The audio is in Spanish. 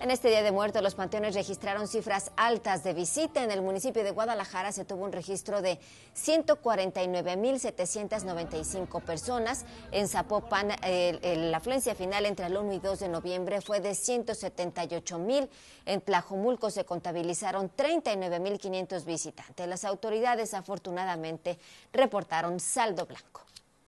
En este Día de Muertos, los panteones registraron cifras altas de visita. En el municipio de Guadalajara se tuvo un registro de 149.795 personas. En Zapopan, la afluencia final entre el 1 y 2 de noviembre fue de 178.000. En Tlajomulco se contabilizaron 39.500 visitantes. Las autoridades, afortunadamente, reportaron saldo blanco.